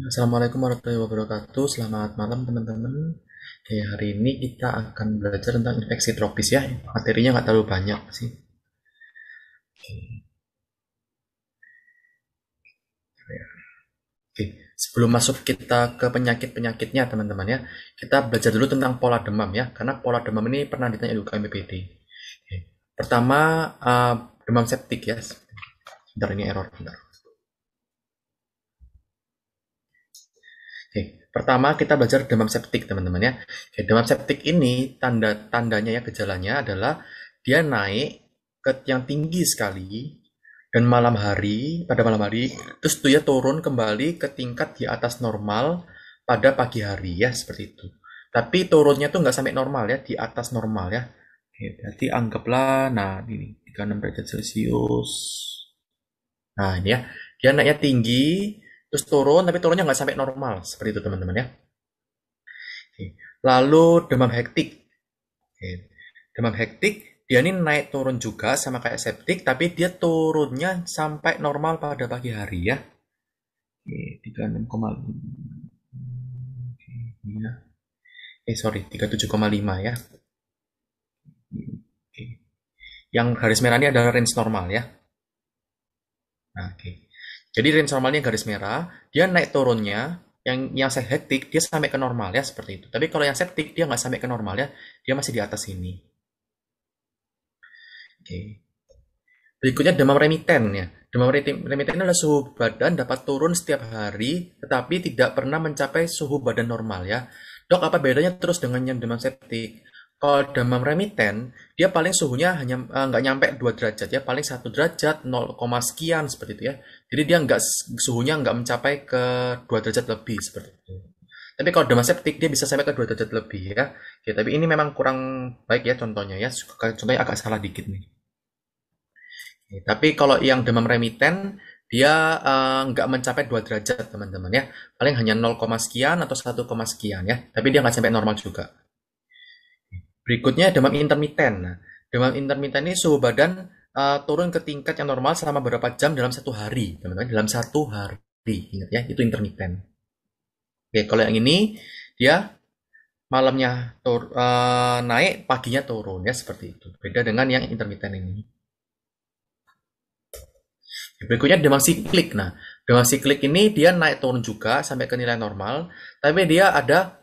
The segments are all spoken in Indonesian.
Assalamualaikum warahmatullahi wabarakatuh. Selamat malam teman-teman. Oke hari ini kita akan belajar tentang infeksi tropis ya. Materinya nggak terlalu banyak sih. Oke. Sebelum masuk kita ke penyakit-penyakitnya teman-teman ya, kita belajar dulu tentang pola demam ya, karena pola demam ini pernah ditanya juga MPPD. Pertama, eh, demam septik ya. Bentar ini error, bentar. Oke, pertama kita belajar demam septik teman-teman ya. Oke, demam septik ini tanda-tandanya ya gejalanya adalah dia naik ke yang tinggi sekali dan malam hari pada malam hari terus dia turun kembali ke tingkat di atas normal pada pagi hari ya seperti itu. Tapi turunnya tuh nggak sampai normal ya di atas normal ya. Oke, berarti anggaplah nah ini 36 derajat Celcius. Nah, ini ya. Dia naiknya tinggi, terus turun tapi turunnya nggak sampai normal seperti itu teman-teman ya lalu demam hektik demam hektik dia ini naik turun juga sama kayak septik tapi dia turunnya sampai normal pada pagi hari ya Oke, 36,5 ya. Eh sorry, 37,5 ya. Yang garis merah ini adalah range normal ya. Nah, oke. oke. Jadi range normalnya garis merah, dia naik turunnya yang yang saya hektik dia sampai ke normal ya seperti itu. Tapi kalau yang septik dia nggak sampai ke normal ya, dia masih di atas ini. Oke. Berikutnya demam remiten ya. Demam remiten adalah suhu badan dapat turun setiap hari tetapi tidak pernah mencapai suhu badan normal ya. Dok, apa bedanya terus dengan yang demam septik? Kalau demam remiten, dia paling suhunya hanya eh, nggak uh, nyampe 2 derajat ya, paling 1 derajat, 0, sekian seperti itu ya. Jadi dia nggak suhunya nggak mencapai ke 2 derajat lebih seperti itu. Tapi kalau demam septik dia bisa sampai ke 2 derajat lebih ya. ya. Tapi ini memang kurang baik ya contohnya ya. Contohnya agak salah dikit nih. Ya, tapi kalau yang demam remiten dia uh, nggak mencapai 2 derajat teman-teman ya. Paling hanya 0, sekian atau 1, sekian ya. Tapi dia nggak sampai normal juga. Berikutnya demam intermiten. Nah, demam intermiten ini suhu badan uh, turun ke tingkat yang normal selama beberapa jam dalam satu hari, teman-teman. Dalam satu hari, ingat ya, itu intermittent. Oke, kalau yang ini dia malamnya tur, uh, naik, paginya turun ya seperti itu. Beda dengan yang intermittent ini. Berikutnya demam siklik. Nah, demam siklik ini dia naik turun juga sampai ke nilai normal, tapi dia ada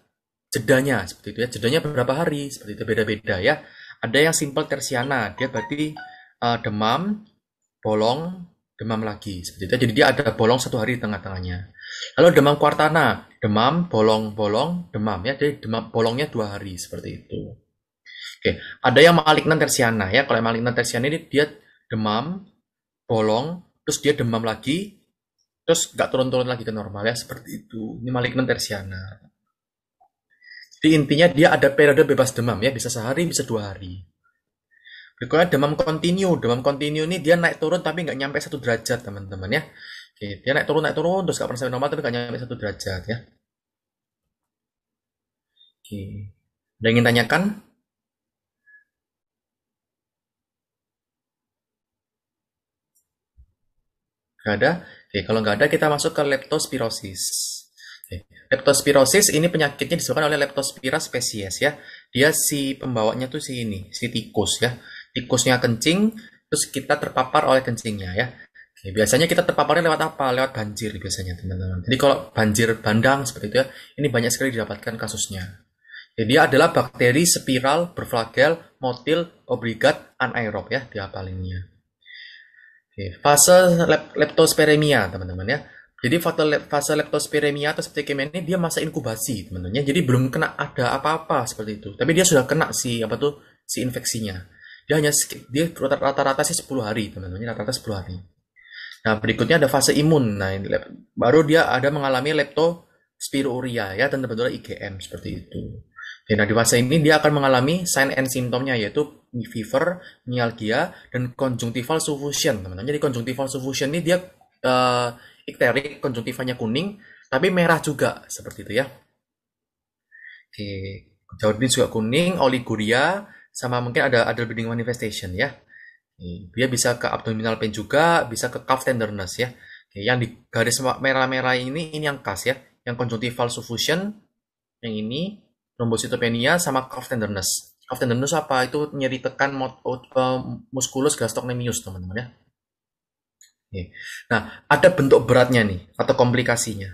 jedanya seperti itu ya. Jedanya beberapa hari seperti itu beda-beda ya. Ada yang simple tersiana, dia berarti uh, demam, bolong, demam lagi. Seperti itu. Jadi dia ada bolong satu hari di tengah-tengahnya. Lalu demam kuartana, demam, bolong, bolong, demam ya. Jadi demam bolongnya dua hari seperti itu. Oke, ada yang malignan tersiana ya. Kalau yang malignan tersiana ini dia demam, bolong, terus dia demam lagi, terus nggak turun-turun lagi ke normal ya seperti itu. Ini malignan tersiana. Jadi intinya dia ada periode bebas demam ya, bisa sehari, bisa dua hari. Berikutnya demam kontinu. Demam kontinu ini dia naik turun tapi nggak nyampe satu derajat teman-teman ya. Oke, dia naik turun naik turun terus nggak pernah sampai normal tapi nggak nyampe satu derajat ya. Oke, ada ingin tanyakan? Nggak ada. Oke, kalau nggak ada kita masuk ke leptospirosis. Leptospirosis ini penyakitnya disebabkan oleh Leptospira spesies ya. Dia si pembawanya tuh si ini, si tikus ya tikusnya kencing terus kita terpapar oleh kencingnya ya Oke, biasanya kita terpaparnya lewat apa? Lewat banjir biasanya teman-teman. Jadi kalau banjir bandang seperti itu ya, ini banyak sekali didapatkan kasusnya. Jadi dia adalah bakteri spiral berflagel motil obligat anaerob ya di ini Oke, fase lep leptospiremia teman-teman ya. Jadi fase leptospiremia atau septicemia ini dia masa inkubasi teman-teman ya. Jadi belum kena ada apa-apa seperti itu. Tapi dia sudah kena si apa tuh si infeksinya. Dia hanya dia rata-rata sih 10 hari, teman-teman, rata-rata 10 hari. Nah, berikutnya ada fase imun. Nah, ini, baru dia ada mengalami leptospiruria ya, dan terbentuklah IgM seperti itu. Nah, di fase ini dia akan mengalami sign and symptomnya yaitu fever, mialgia, dan conjunctival suffusion, teman-teman. Jadi conjunctival suffusion ini dia uh, ikterik, konjungtivanya kuning, tapi merah juga seperti itu ya. Oke, jawabnya juga kuning, oliguria, sama mungkin ada ada bleeding manifestation ya. Dia bisa ke abdominal pain juga, bisa ke calf tenderness ya. Yang di garis merah-merah ini ini yang khas ya, yang conjunctival suffusion, yang ini trombositopenia sama calf tenderness. Calf tenderness apa? Itu nyeri tekan eh, musculus gastrocnemius teman-teman ya. Nah, ada bentuk beratnya nih atau komplikasinya.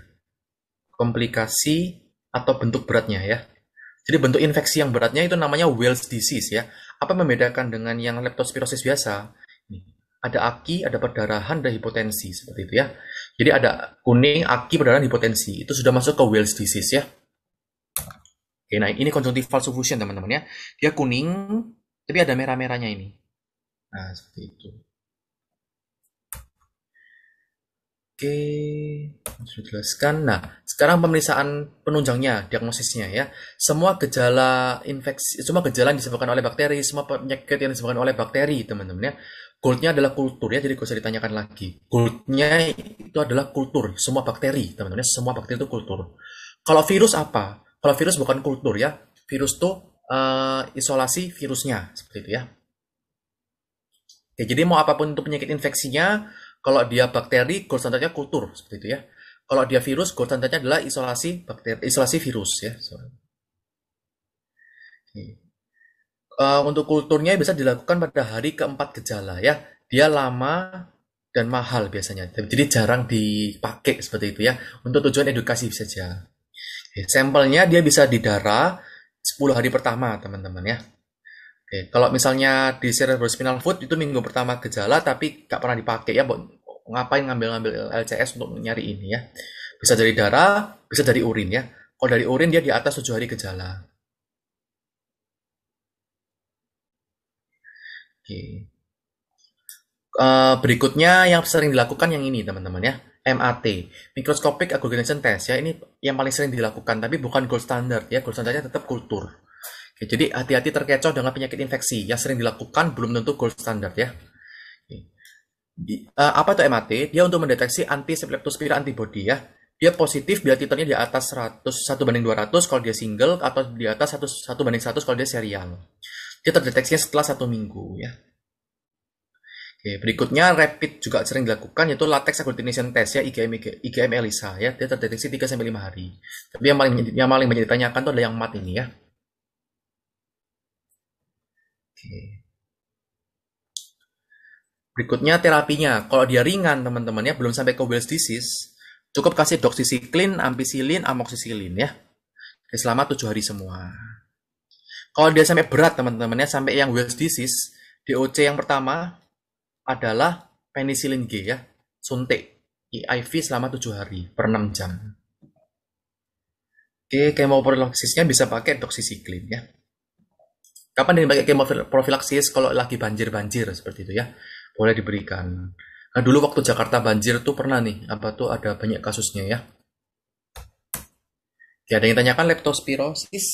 Komplikasi atau bentuk beratnya ya. Jadi bentuk infeksi yang beratnya itu namanya Wells disease ya. Apa membedakan dengan yang leptospirosis biasa? Ada aki, ada perdarahan, ada hipotensi seperti itu ya. Jadi ada kuning, aki, perdarahan, hipotensi. Itu sudah masuk ke Wells disease ya. Oke, nah ini conjunctival suffusion teman-teman ya. Dia kuning, tapi ada merah-merahnya ini. Nah, seperti itu. Oke, sudah jelaskan. Nah, sekarang pemeriksaan penunjangnya, diagnosisnya ya. Semua gejala infeksi, semua gejala yang disebabkan oleh bakteri, semua penyakit yang disebabkan oleh bakteri, teman-teman ya. Goldnya adalah kultur ya, jadi gue usah ditanyakan lagi. Goldnya itu adalah kultur, semua bakteri, teman-teman ya. Semua bakteri itu kultur. Kalau virus apa? Kalau virus bukan kultur ya. Virus tuh eh, isolasi virusnya, seperti itu ya. Oke, jadi mau apapun untuk penyakit infeksinya, kalau dia bakteri, gold standarnya kultur seperti itu ya. Kalau dia virus, gold standarnya adalah isolasi bakteri, isolasi virus ya. Sorry. Uh, untuk kulturnya bisa dilakukan pada hari keempat gejala ya. Dia lama dan mahal biasanya. Jadi jarang dipakai seperti itu ya. Untuk tujuan edukasi saja. Sampelnya dia bisa di darah 10 hari pertama teman-teman ya. Oke, kalau misalnya di spinal fluid itu minggu pertama gejala tapi nggak pernah dipakai ya, ngapain ngambil-ngambil LCS untuk nyari ini ya? Bisa dari darah, bisa dari urin ya. Kalau dari urin dia di atas tujuh hari gejala. Oke. Uh, berikutnya yang sering dilakukan yang ini teman-teman ya, MAT, Microscopic Aggregation Test ya. Ini yang paling sering dilakukan tapi bukan gold standard ya. Gold standardnya tetap kultur Ya, jadi hati-hati terkecoh dengan penyakit infeksi yang sering dilakukan belum tentu gold standard ya. Di, uh, apa itu MAT? Dia untuk mendeteksi anti Streptospira antibody ya. Dia positif bila titernya di atas 100, 1 banding 200 kalau dia single atau di atas 1, 1 banding 100 kalau dia serial. Dia terdeteksinya setelah satu minggu ya. Oke, berikutnya rapid juga sering dilakukan yaitu latex agglutination test ya IgM IgM ELISA ya. Dia terdeteksi 3 sampai 5 hari. Tapi yang paling yang paling banyak ditanyakan itu adalah yang mat ini ya. Oke. Berikutnya terapinya. Kalau dia ringan teman teman ya, belum sampai ke Wells disease, cukup kasih doxycycline, ampicillin, amoxicillin ya. selama 7 hari semua. Kalau dia sampai berat teman teman ya, sampai yang Wells disease, DOC yang pertama adalah penicillin G ya, suntik IV selama 7 hari per 6 jam. Oke, kemoprofilaksisnya bisa pakai doxycycline ya. Kapan pakai profilaksis Kalau lagi banjir-banjir seperti itu ya, boleh diberikan. Nah, dulu waktu Jakarta banjir tuh pernah nih, apa tuh ada banyak kasusnya ya. Ya, ada yang tanyakan leptospirosis.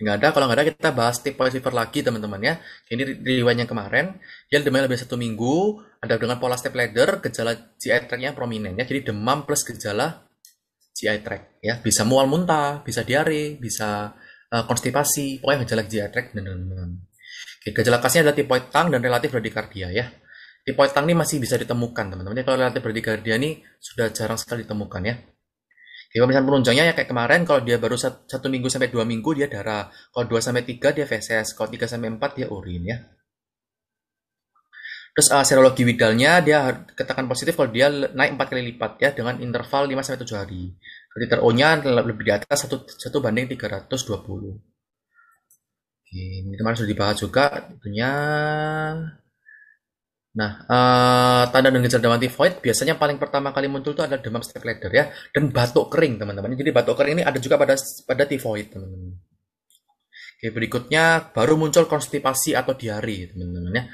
Nggak ada, kalau nggak ada kita bahas tipe fever lagi teman-teman ya. Ini riwayat yang kemarin, yang demam lebih satu minggu, ada dengan pola step ladder, gejala GI tracknya prominent ya. jadi demam plus gejala GI tract ya bisa mual muntah bisa diare bisa uh, konstipasi pokoknya gejala GI tract dan dan gejala khasnya adalah tipoid tang dan relatif bradikardia ya tipoid tang ini masih bisa ditemukan teman-teman kalau relatif bradikardia ini sudah jarang sekali ditemukan ya kalau pemeriksaan penunjangnya ya kayak kemarin kalau dia baru satu minggu sampai dua minggu dia darah, kalau dua sampai tiga dia feses, kalau tiga sampai empat dia urin ya. Terus uh, serologi Widalnya dia katakan positif kalau dia naik 4 kali lipat ya dengan interval 5 sampai 7 hari. Titer O nya lebih di atas 1, 1 banding 320. Oke, ini kemarin sudah dibahas juga tentunya. Nah, uh, tanda dan gejala demam tifoid biasanya paling pertama kali muncul itu adalah demam step ladder ya dan batuk kering teman-teman. Jadi batuk kering ini ada juga pada pada tifoid teman-teman. Oke, berikutnya baru muncul konstipasi atau diare teman-teman ya.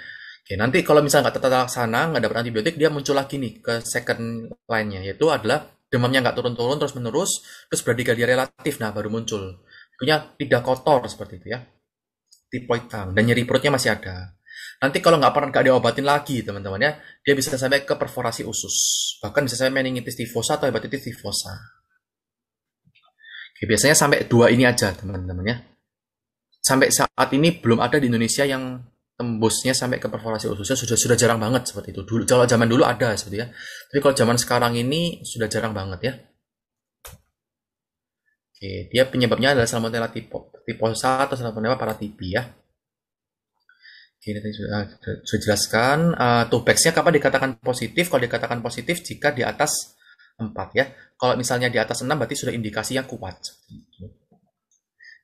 Oke, nanti kalau misalnya nggak tertata sana, nggak dapat antibiotik, dia muncul lagi nih ke second line-nya, yaitu adalah demamnya nggak turun-turun terus menerus, terus beradigalia relatif, nah baru muncul. Punya tidak kotor seperti itu ya, tipoid tang, dan nyeri perutnya masih ada. Nanti kalau nggak pernah nggak diobatin lagi teman-teman ya, dia bisa sampai ke perforasi usus, bahkan bisa sampai meningitis tifosa atau hepatitis tifosa. Oke, biasanya sampai dua ini aja teman-teman ya. Sampai saat ini belum ada di Indonesia yang tembusnya sampai ke perforasi ususnya sudah sudah jarang banget seperti itu. Dulu kalau zaman dulu ada seperti ya. Tapi kalau zaman sekarang ini sudah jarang banget ya. Oke, dia penyebabnya adalah salmonella tipe tipe satu atau salmonella tipi ya. Oke, ini ah, sudah, sudah jelaskan. Ah, uh, nya kapan dikatakan positif? Kalau dikatakan positif jika di atas 4 ya. Kalau misalnya di atas 6 berarti sudah indikasi yang kuat.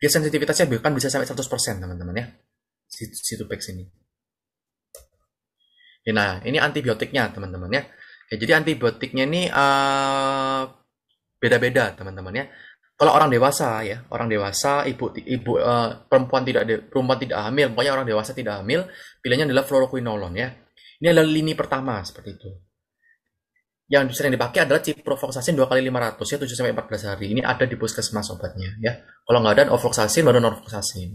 Dia sensitivitasnya bahkan bisa sampai 100% teman-teman ya situ back ini. Ya, nah, ini antibiotiknya teman-teman ya. ya. Jadi antibiotiknya ini beda eh, beda-beda teman-teman ya. Kalau orang dewasa ya, orang dewasa, ibu ibu uh, perempuan tidak de, perempuan tidak hamil, pokoknya orang dewasa tidak hamil, pilihannya adalah fluoroquinolon ya. Ini adalah lini pertama seperti itu. Yang sering dipakai adalah ciprofloxacin 2 kali 500 ya 7 sampai 14 hari. Ini ada di puskesmas obatnya ya. Kalau nggak ada ofloxacin baru norfloxacin.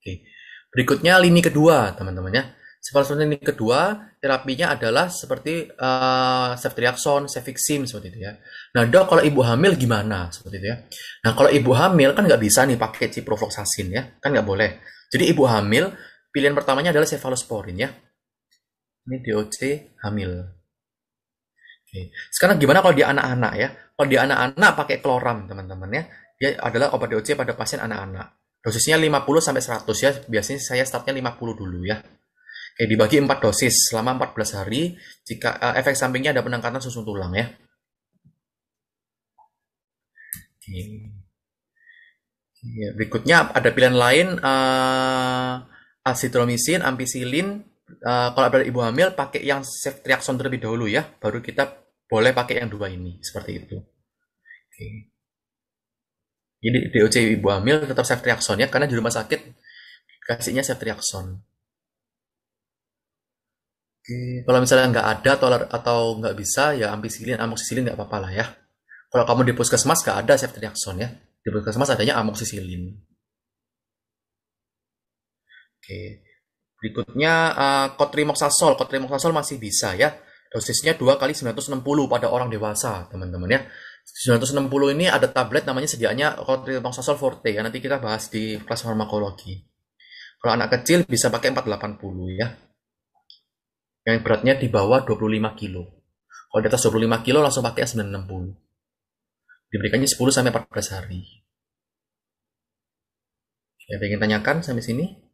Oke. Berikutnya lini kedua, teman-teman ya. Sebenarnya lini kedua terapinya adalah seperti uh, ceftriaxone, cefixim seperti itu ya. Nah dok kalau ibu hamil gimana seperti itu ya? Nah kalau ibu hamil kan nggak bisa nih pakai ciprofloxacin ya, kan nggak boleh. Jadi ibu hamil pilihan pertamanya adalah cefalosporin ya. Ini DOC hamil. Oke. Sekarang gimana kalau di anak-anak ya? Kalau di anak-anak pakai kloram teman-teman ya. Dia adalah obat DOC pada pasien anak-anak dosisnya 50 sampai 100 ya biasanya saya startnya 50 dulu ya Oke, dibagi 4 dosis selama 14 hari jika uh, efek sampingnya ada penangkatan susun tulang ya Oke. Ya, berikutnya ada pilihan lain uh, eh, asitromisin, ampicillin. Uh, kalau ada ibu hamil pakai yang ceftriaxone terlebih dahulu ya, baru kita boleh pakai yang dua ini seperti itu. Oke. Jadi DOC ibu hamil tetap ya karena di rumah sakit kasihnya ceftriaxon. Oke, kalau misalnya nggak ada toler atau nggak bisa ya amoxicillin, amoxicillin nggak apa-apa lah ya. Kalau kamu di puskesmas nggak ada ceftriaxon ya, di puskesmas adanya amoxicillin. Oke, berikutnya uh, eh, kotrimoxazol, kotrimoxazol masih bisa ya. Dosisnya 2 kali 960 pada orang dewasa, teman-teman ya. 960 ini ada tablet namanya sediaannya Cotrilmoxazole Forte ya. Nanti kita bahas di kelas farmakologi. Kalau anak kecil bisa pakai 480 ya. Yang beratnya di bawah 25 kilo. Kalau di atas 25 kilo langsung pakai 960. Diberikannya 10 sampai 14 hari. Ya, ingin tanyakan sampai sini?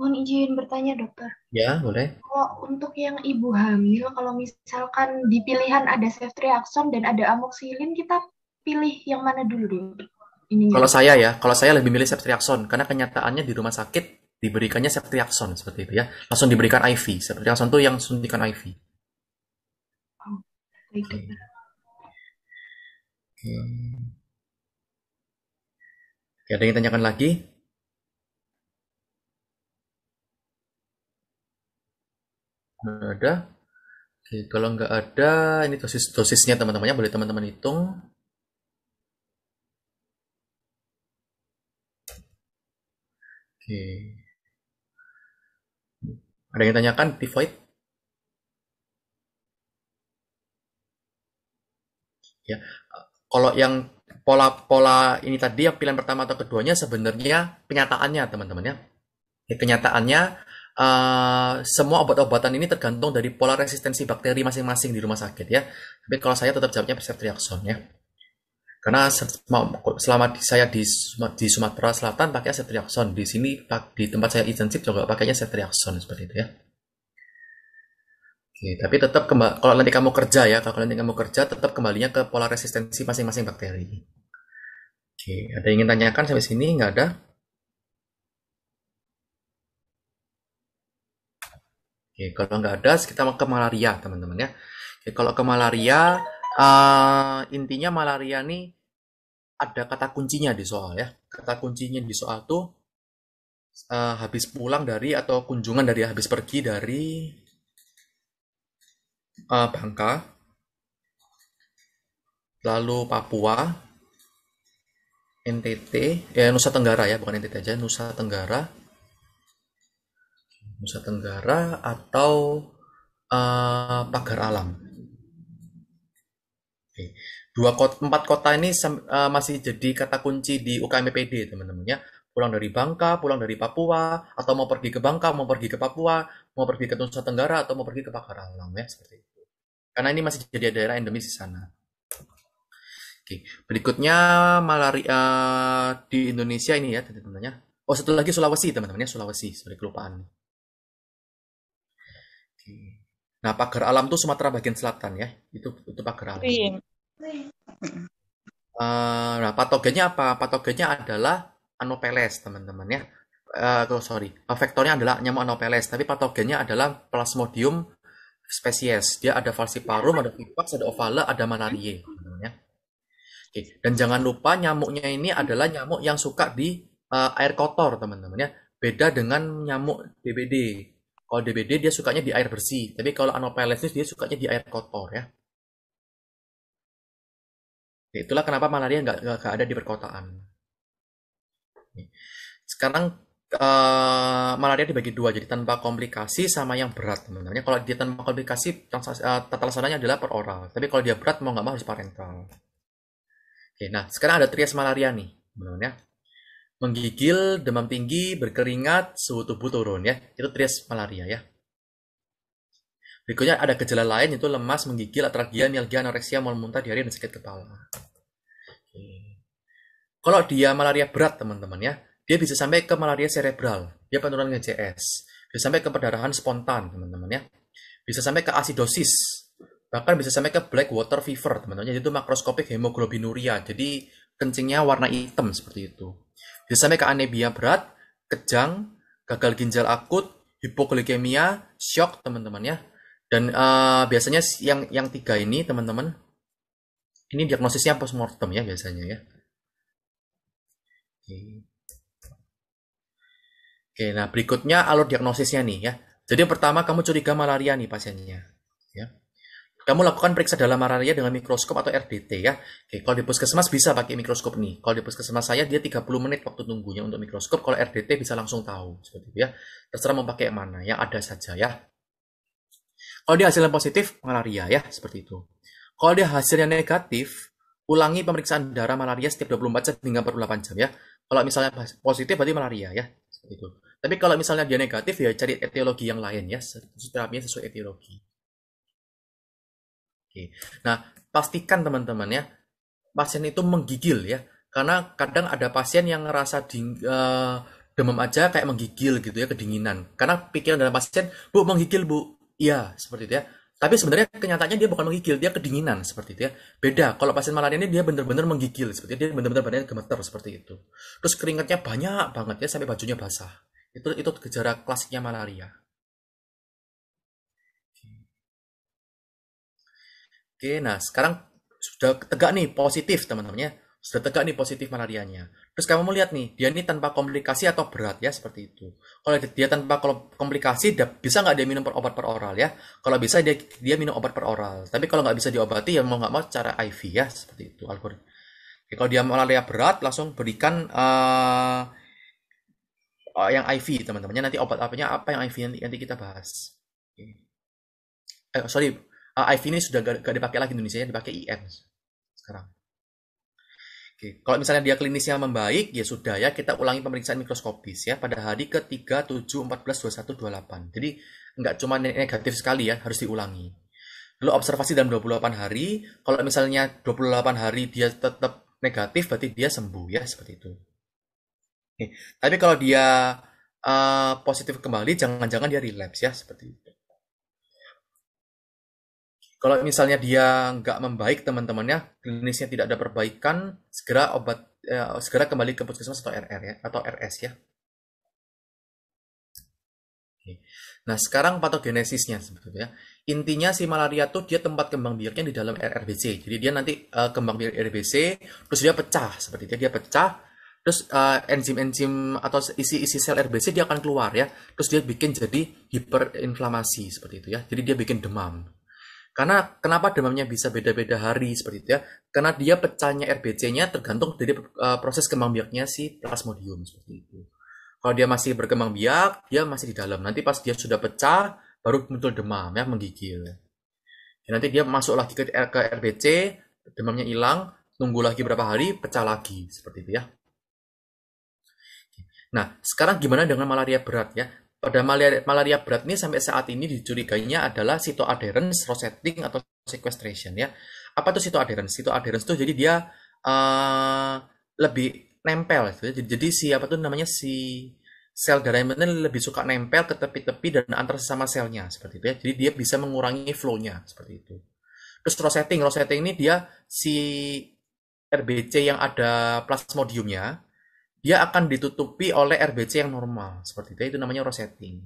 Mohon izin bertanya dokter. Ya, boleh. Kalau untuk yang ibu hamil, kalau misalkan di pilihan ada ceftriaxone dan ada amoxicillin, kita pilih yang mana dulu? Ininya. Kalau saya ya, kalau saya lebih milih ceftriaxone karena kenyataannya di rumah sakit diberikannya ceftriaxone seperti itu ya. Langsung diberikan IV. Ceftriaxone itu yang suntikan IV. Oh, baik. Okay. Okay. ada yang ditanyakan lagi? ada Oke, kalau nggak ada ini dosis dosisnya teman-temannya boleh teman-teman hitung Oke. Ada yang tanyakan tifoid? Ya. Kalau yang pola-pola ini tadi yang pilihan pertama atau keduanya sebenarnya kenyataannya teman-teman ya. ya. Kenyataannya uh, semua obat-obatan ini tergantung dari pola resistensi bakteri masing-masing di rumah sakit ya. Tapi kalau saya tetap jawabnya Ceftriaxone ya. Karena selama saya di, di Sumatera Selatan pakai Ceftriaxone, di sini di tempat saya intensif juga pakainya Ceftriaxone seperti itu ya. Oke, tapi tetap kalau nanti kamu kerja ya, kalau nanti kamu kerja tetap kembalinya ke pola resistensi masing-masing bakteri. Oke, ada yang ingin tanyakan sampai sini nggak ada? Oke, kalau nggak ada kita ke malaria teman-teman ya. Oke, kalau ke malaria uh, intinya malaria ini ada kata kuncinya di soal ya. Kata kuncinya di soal tuh uh, habis pulang dari atau kunjungan dari habis pergi dari uh, Bangka, lalu Papua, NTT, ya Nusa Tenggara ya bukan NTT aja Nusa Tenggara, Nusa Tenggara atau uh, Pagar Alam. Oke. Dua kota, empat kota ini uh, masih jadi kata kunci di UKMPD teman-teman ya. Pulang dari Bangka, pulang dari Papua, atau mau pergi ke Bangka, mau pergi ke Papua, mau pergi ke Nusa Tenggara, atau mau pergi ke Pagar Alam ya seperti itu. Karena ini masih jadi daerah endemis di sana. Oke, berikutnya malaria eh, di Indonesia ini ya teman-teman ya. Oh satu lagi Sulawesi teman-teman ya Sulawesi, sorry kelupaan. Nah, pagar alam tuh Sumatera bagian selatan ya. Itu itu pagar alam. Iya. Uh, nah, patogennya apa? Patogennya adalah Anopheles, teman-teman ya. Uh, sorry, uh, vektornya adalah nyamuk Anopheles, tapi patogennya adalah Plasmodium spesies. Dia ada falciparum, ada vivax, ada ovale, ada malariae, teman-teman ya. Oke, dan jangan lupa nyamuknya ini adalah nyamuk yang suka di uh, air kotor, teman-teman ya. Beda dengan nyamuk DBD kalau DBD dia sukanya di air bersih, tapi kalau anopheles dia sukanya di air kotor ya. ya itulah kenapa malaria nggak, ada di perkotaan. Sekarang uh, malaria dibagi dua, jadi tanpa komplikasi sama yang berat. Sebenarnya kalau dia tanpa komplikasi, eh, tata laksananya adalah per oral. Tapi kalau dia berat, mau nggak mau harus parental. Oke, nah sekarang ada trias malaria nih, sebenarnya menggigil, demam tinggi, berkeringat, suhu tubuh turun ya. Itu trias malaria ya. Berikutnya ada gejala lain yaitu lemas, menggigil, atragia, mialgia, anoreksia, mual muntah, diare dan sakit kepala. Oke. Kalau dia malaria berat teman-teman ya, dia bisa sampai ke malaria cerebral. Dia penurunan GCS. Bisa sampai ke perdarahan spontan teman-teman ya. Bisa sampai ke asidosis bahkan bisa sampai ke black water fever teman-teman jadi itu makroskopik hemoglobinuria jadi kencingnya warna hitam seperti itu Biasanya anemia berat, kejang, gagal ginjal akut, hipoglikemia, shock teman-teman ya. Dan uh, biasanya yang yang tiga ini teman-teman, ini diagnosisnya postmortem ya biasanya ya. Oke. Oke, nah berikutnya alur diagnosisnya nih ya. Jadi yang pertama kamu curiga malaria nih pasiennya, ya. Kamu lakukan periksa dalam malaria dengan mikroskop atau RDT ya. Oke, kalau di puskesmas bisa pakai mikroskop nih. Kalau di puskesmas saya dia 30 menit waktu tunggunya untuk mikroskop. Kalau RDT bisa langsung tahu seperti itu ya. Terserah mau pakai mana, Ya ada saja ya. Kalau dia hasilnya positif, malaria ya, seperti itu. Kalau dia hasilnya negatif, ulangi pemeriksaan darah malaria setiap 24 jam hingga 48 jam ya. Kalau misalnya positif berarti malaria ya, seperti itu. Tapi kalau misalnya dia negatif ya cari etiologi yang lain ya, terapinya sesuai etiologi. Oke. Nah, pastikan teman-teman ya, pasien itu menggigil ya. Karena kadang ada pasien yang ngerasa ding, uh, demam aja kayak menggigil gitu ya, kedinginan. Karena pikiran dalam pasien, "Bu, menggigil, Bu." Iya, seperti itu ya. Tapi sebenarnya kenyataannya dia bukan menggigil, dia kedinginan seperti itu ya. Beda, kalau pasien malaria ini dia benar-benar menggigil, seperti itu. dia benar-benar badannya gemeter seperti itu. Terus keringatnya banyak banget ya sampai bajunya basah. Itu itu gejala klasiknya malaria. Oke, nah sekarang sudah tegak nih positif teman-temannya. Sudah tegak nih positif malarianya. Terus kamu mau lihat nih, dia ini tanpa komplikasi atau berat ya seperti itu. Kalau dia tanpa komplikasi, bisa nggak dia minum per obat per oral ya? Kalau bisa dia dia minum obat per oral. Tapi kalau nggak bisa diobati ya mau nggak mau cara IV ya seperti itu algoritma. kalau dia malaria berat langsung berikan uh, yang IV teman-temannya nanti obat apanya apa yang IV nanti, kita bahas. Eh sorry uh, ah, iFinish sudah gak, gak dipakai lagi Indonesia, dipakai IM sekarang. Oke, kalau misalnya dia klinisnya membaik, ya sudah ya kita ulangi pemeriksaan mikroskopis ya pada hari ke-3, 7, 14, 21, 28. Jadi nggak cuma negatif sekali ya, harus diulangi. Lalu observasi dalam 28 hari, kalau misalnya 28 hari dia tetap negatif, berarti dia sembuh ya, seperti itu. Okay. tapi kalau dia uh, positif kembali, jangan-jangan dia relapse ya, seperti itu. Kalau misalnya dia nggak membaik teman-temannya, klinisnya tidak ada perbaikan, segera obat eh, segera kembali ke puskesmas atau RR ya atau RS ya. Nah sekarang patogenesisnya sebetulnya intinya si malaria tuh dia tempat kembang biaknya di dalam RRBC. Jadi dia nanti uh, kembang biak RRBC, terus dia pecah seperti itu dia pecah, terus enzim eh, enzim-enzim atau isi-isi sel RBC dia akan keluar ya terus dia bikin jadi hiperinflamasi seperti itu ya jadi dia bikin demam karena kenapa demamnya bisa beda-beda hari seperti itu ya? Karena dia pecahnya RBC-nya tergantung dari eh, proses kembang biaknya si plasmodium seperti itu. Kalau dia masih berkembang biak, dia masih di dalam. Nanti pas dia sudah pecah, baru muncul demam ya menggigil. Ya, nanti dia masuk lagi ke, ke RBC, demamnya hilang, tunggu lagi berapa hari, pecah lagi seperti itu ya. Nah, sekarang gimana dengan malaria berat ya? Pada malaria, malaria berat ini sampai saat ini dicurigainya adalah sitoadherence, rosetting, atau sequestration ya. Apa itu sitoadherence? Sitoadherence itu jadi dia uh, lebih nempel. Gitu. Ya. Jadi, jadi si apa tuh namanya si sel darah ini lebih suka nempel ke tepi-tepi dan antar sesama selnya seperti itu ya. Jadi dia bisa mengurangi flow-nya seperti itu. Terus rosetting, rosetting ini dia si RBC yang ada plasmodiumnya dia akan ditutupi oleh RBC yang normal seperti itu itu namanya rosetting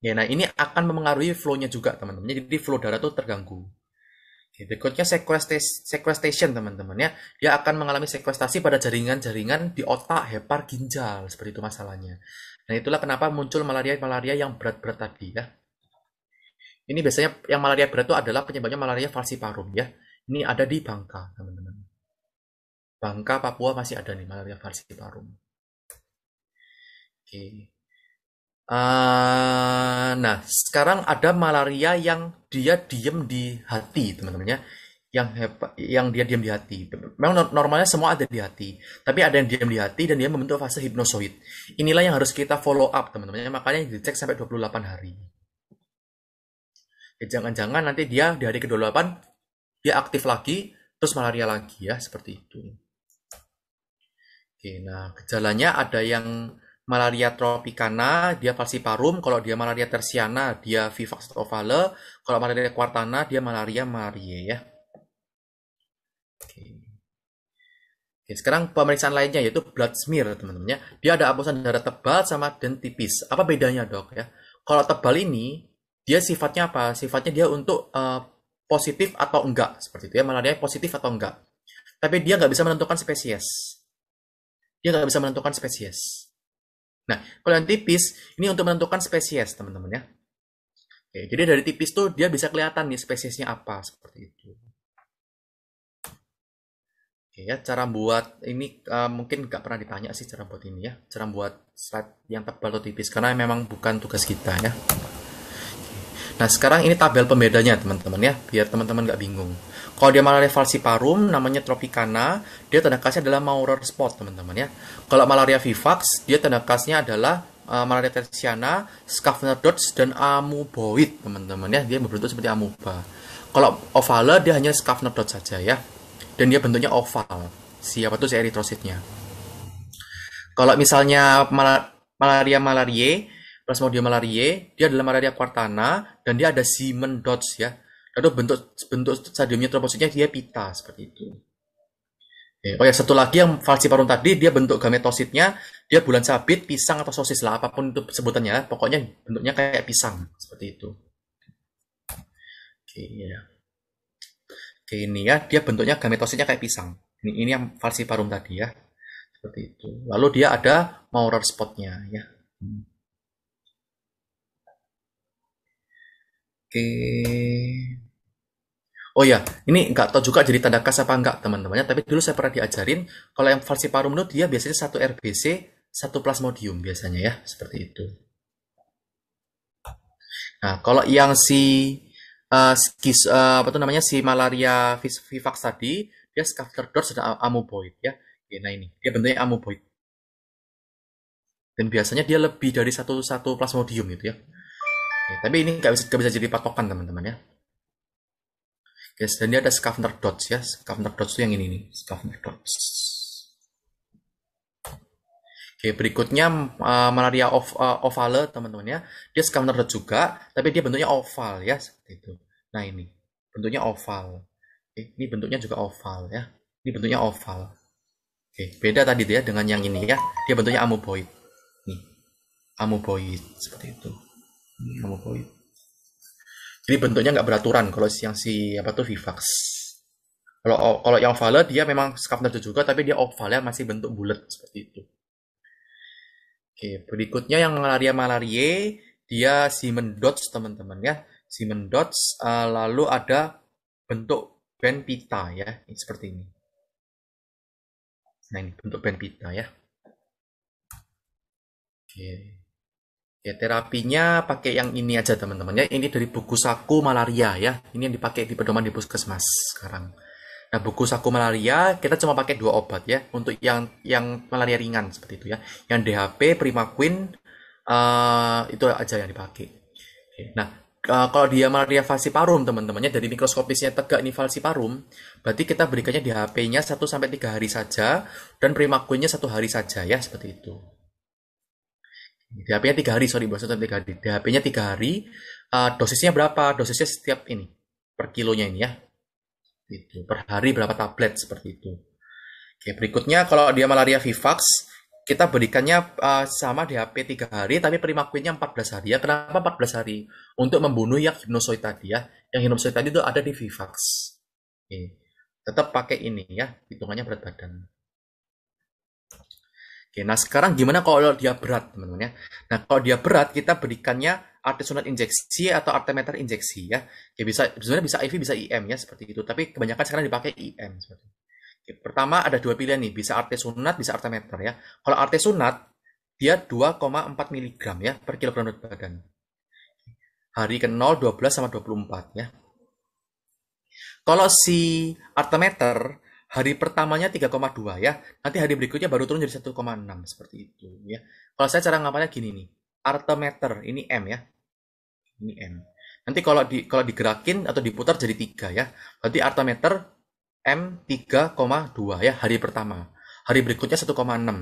ya nah ini akan memengaruhi flow-nya juga teman-teman jadi flow darah itu terganggu ya, berikutnya sequestration teman-teman ya dia akan mengalami sekuestasi pada jaringan-jaringan di otak hepar ginjal seperti itu masalahnya nah itulah kenapa muncul malaria-malaria yang berat-berat tadi ya ini biasanya yang malaria berat itu adalah penyebabnya malaria falciparum ya ini ada di Bangka teman-teman Bangka, Papua masih ada nih malaria falciparum. Oke. Okay. Uh, nah, sekarang ada malaria yang dia diem di hati, teman-teman ya. Yang hepa, yang dia diem di hati. Memang normalnya semua ada di hati, tapi ada yang diem di hati dan dia membentuk fase hipnosoid. Inilah yang harus kita follow up, teman-teman ya. Makanya dicek sampai 28 hari. Jangan-jangan nanti dia di hari ke-28 dia aktif lagi, terus malaria lagi ya, seperti itu. Oke, nah gejalanya ada yang malaria tropicana, dia falciparum. Kalau dia malaria tersiana, dia vivax ovale. Kalau malaria quartana, dia malaria marie ya. Oke. Oke, sekarang pemeriksaan lainnya yaitu blood smear teman-teman ya. Dia ada apusan darah tebal sama dan tipis. Apa bedanya dok ya? Kalau tebal ini dia sifatnya apa? Sifatnya dia untuk uh, positif atau enggak seperti itu ya. Malaria positif atau enggak. Tapi dia nggak bisa menentukan spesies. Dia nggak bisa menentukan spesies. Nah, kalau yang tipis, ini untuk menentukan spesies, teman-teman ya. Oke, jadi dari tipis tuh dia bisa kelihatan nih spesiesnya apa, seperti itu. Oke ya, cara buat ini uh, mungkin nggak pernah ditanya sih cara buat ini ya. Cara buat slide yang tebal atau tipis, karena memang bukan tugas kita ya. Nah sekarang ini tabel pembedanya teman-teman ya, biar teman-teman nggak bingung. Kalau dia malaria falciparum, namanya tropicana, dia tanda khasnya adalah maurer spot teman-teman ya. Kalau malaria vivax, dia tanda khasnya adalah uh, malaria tertiana, scavenger dots, dan amuboid teman-teman ya. Dia berbentuk seperti amuba. Kalau ovale, dia hanya scavenger dots saja ya. Dan dia bentuknya oval. Siapa tuh si eritrositnya. Kalau misalnya mal malaria malaria Plasmodium malariae, dia adalah malaria quartana dan dia ada semen dots ya. Lalu bentuk bentuk stadiumnya trombositnya dia pita seperti itu. Oke, oh ya satu lagi yang falciparum tadi dia bentuk gametositnya dia bulan sabit, pisang atau sosis lah apapun itu sebutannya, pokoknya bentuknya kayak pisang seperti itu. Oke ya. Oke ini ya dia bentuknya gametositnya kayak pisang. Ini ini yang falciparum tadi ya seperti itu. Lalu dia ada maurer spotnya ya. Hmm. Oke. Oh ya, ini nggak tahu juga jadi tanda khas apa enggak teman-temannya, tapi dulu saya pernah diajarin kalau yang falciparum itu dia biasanya satu RBC, satu plasmodium biasanya ya, seperti itu. Nah, kalau yang si uh, skis, uh, apa tuh namanya si malaria vivax tadi, dia scaffolder dot sedang amoeboid ya. Nah ini, dia bentuknya amoeboid. Dan biasanya dia lebih dari satu-satu plasmodium gitu ya tapi ini nggak bisa, bisa jadi patokan teman-teman ya. Guys, dan dia ada scavenger dots ya. Scavenger dots itu yang ini nih, scavenger dots. Oke, berikutnya uh, malaria of, uh, eh, ovale teman-teman ya. Dia scavenger dot juga, tapi dia bentuknya oval ya, seperti itu. Nah, ini bentuknya oval. Oke, ini bentuknya juga oval ya. Ini bentuknya oval. Oke, beda tadi dia dengan yang ini ya. Dia bentuknya amoeboid. Nih. Amoeboid seperti itu. Iya. Jadi bentuknya nggak beraturan kalau yang si apa tuh Vivax. Kalau kalau yang ovalnya dia memang skafner juga tapi dia ovalnya masih bentuk bulat seperti itu. Oke, berikutnya yang malaria malaria dia semen dots teman-teman ya. Semen dots uh, lalu ada bentuk band pita ya, ini seperti ini. Nah, ini bentuk band pita ya. Oke. Ya, terapinya pakai yang ini aja teman-teman ya. Ini dari buku saku malaria ya. Ini yang dipakai di pedoman di puskesmas sekarang. Nah, buku saku malaria kita cuma pakai dua obat ya untuk yang yang malaria ringan seperti itu ya. Yang DHP, Primaquin uh, itu aja yang dipakai. Nah, uh, kalau dia malaria falciparum teman-temannya dari mikroskopisnya tegak ini falciparum, berarti kita berikannya DHP-nya 1 sampai 3 hari saja dan Primaquin-nya satu hari saja ya seperti itu. DHP-nya tiga hari, sorry, bahasa tiga hari. DHP-nya tiga hari, uh, dosisnya berapa? Dosisnya setiap ini, per kilonya ini ya. Itu, per hari berapa tablet seperti itu. Oke, berikutnya kalau dia malaria Vivax, kita berikannya uh, sama DHP tiga hari, tapi empat 14 hari ya. Kenapa 14 hari? Untuk membunuh yang hipnosoid tadi ya. Yang hipnosoid tadi itu ada di Vivax. Oke. Tetap pakai ini ya, hitungannya berat badan. Oke, nah sekarang gimana kalau dia berat, teman-teman ya? Nah, kalau dia berat, kita berikannya artesunat injeksi atau artemeter injeksi ya. Ya bisa sebenarnya bisa IV bisa IM ya seperti itu, tapi kebanyakan sekarang dipakai IM seperti itu. Oke, pertama ada dua pilihan nih, bisa artesunat, bisa artemeter ya. Kalau artesunat dia 2,4 mg ya per kilogram berat badan. Hari ke-0 12 sama 24 ya. Kalau si artemeter hari pertamanya 3,2 ya. Nanti hari berikutnya baru turun jadi 1,6 seperti itu ya. Kalau saya cara ngapainnya gini nih. Artemeter ini M ya. Ini M. Nanti kalau di kalau digerakin atau diputar jadi 3 ya. Berarti artemeter M 3,2 ya hari pertama. Hari berikutnya 1,6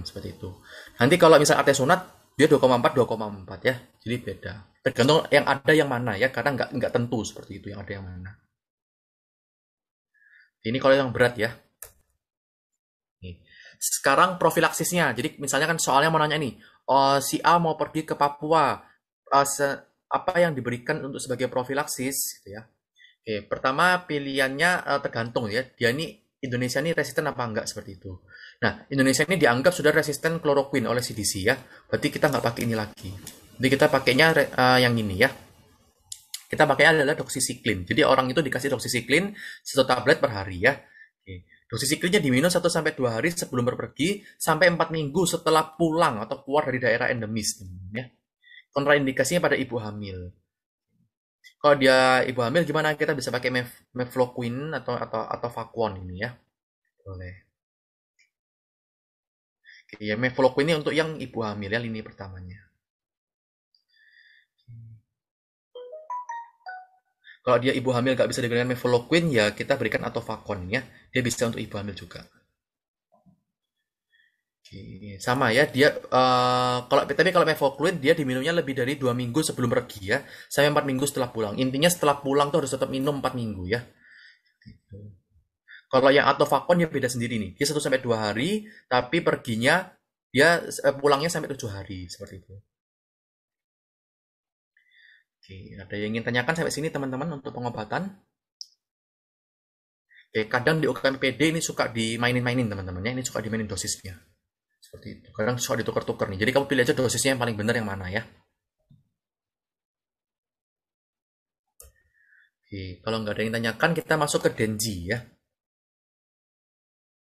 seperti itu. Nanti kalau misal artes sunat dia 2,4 2,4 ya. Jadi beda. Tergantung yang ada yang mana ya karena nggak nggak tentu seperti itu yang ada yang mana. Ini kalau yang berat ya. Sekarang profilaksisnya. Jadi misalnya kan soalnya mau nanya nih, oh, si A mau pergi ke Papua, uh, apa yang diberikan untuk sebagai profilaksis gitu ya. Oke, pertama pilihannya uh, tergantung ya. Dia ini Indonesia ini resisten apa enggak seperti itu. Nah, Indonesia ini dianggap sudah resisten kloroquine oleh CDC ya. Berarti kita nggak pakai ini lagi. Jadi kita pakainya uh, yang ini ya. Kita pakai adalah doxycycline. Jadi orang itu dikasih doxycycline satu tablet per hari ya. Dosis siklinya diminum 1 sampai 2 hari sebelum berpergi sampai 4 minggu setelah pulang atau keluar dari daerah endemis ya. Kontraindikasinya pada ibu hamil. Kalau dia ibu hamil gimana kita bisa pakai mef mefloquine atau atau atau vakuon ini ya. Boleh. Oke, ya mefloquine ini untuk yang ibu hamil ya lini pertamanya. Kalau dia ibu hamil nggak bisa diberikan mefloquin ya kita berikan atovacon ya. Dia bisa untuk ibu hamil juga. Oke, sama ya. Dia uh, kalau tapi kalau mefloquin dia diminumnya lebih dari dua minggu sebelum pergi ya, sampai empat minggu setelah pulang. Intinya setelah pulang tuh harus tetap minum empat minggu ya. Gitu. Kalau yang atovacon ya beda sendiri nih. Dia satu sampai dua hari, tapi perginya dia eh, pulangnya sampai tujuh hari seperti itu. Oke, ada yang ingin tanyakan sampai sini teman-teman untuk pengobatan? Oke, kadang di UKMPD ini suka dimainin-mainin teman-temannya, ini suka dimainin dosisnya. Seperti itu. Kadang suka ditukar-tukar nih. Jadi kamu pilih aja dosisnya yang paling benar yang mana ya. Oke, kalau nggak ada yang tanyakan, kita masuk ke Denji ya.